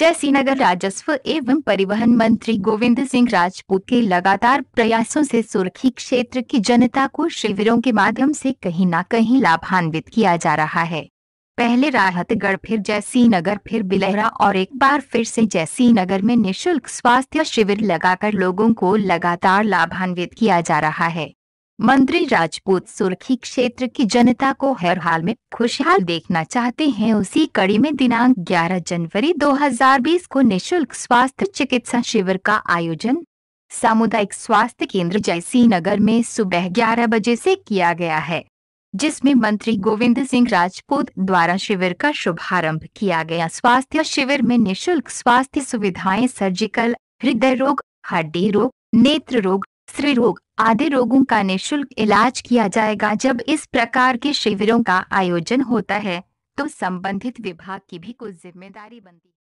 जयसिंहनगर राजस्व एवं परिवहन मंत्री गोविंद सिंह राजपूत के लगातार प्रयासों से सुर्खी क्षेत्र की जनता को शिविरों के माध्यम से कहीं ना कहीं लाभान्वित किया जा रहा है पहले राहतगढ़ फिर जयसिंहनगर फिर बिलहरा और एक बार फिर से जयसिंहनगर में निशुल्क स्वास्थ्य शिविर लगाकर लोगों को लगातार लाभान्वित किया जा रहा है मंत्री राजपूत सुर्खी क्षेत्र की जनता को हर हाल में खुशहाल देखना चाहते हैं उसी कड़ी में दिनांक 11 जनवरी 2020 को निशुल्क स्वास्थ्य चिकित्सा शिविर का आयोजन सामुदायिक स्वास्थ्य केंद्र जयसी नगर में सुबह 11 बजे से किया गया है जिसमें मंत्री गोविंद सिंह राजपूत द्वारा शिविर का शुभारंभ किया गया स्वास्थ्य शिविर में निःशुल्क स्वास्थ्य सुविधाएं सर्जिकल हृदय रोग हड्डी रोग नेत्र रोग स्त्री रोग आदि रोगों का निशुल्क इलाज किया जाएगा जब इस प्रकार के शिविरों का आयोजन होता है तो संबंधित विभाग की भी कुछ जिम्मेदारी बनती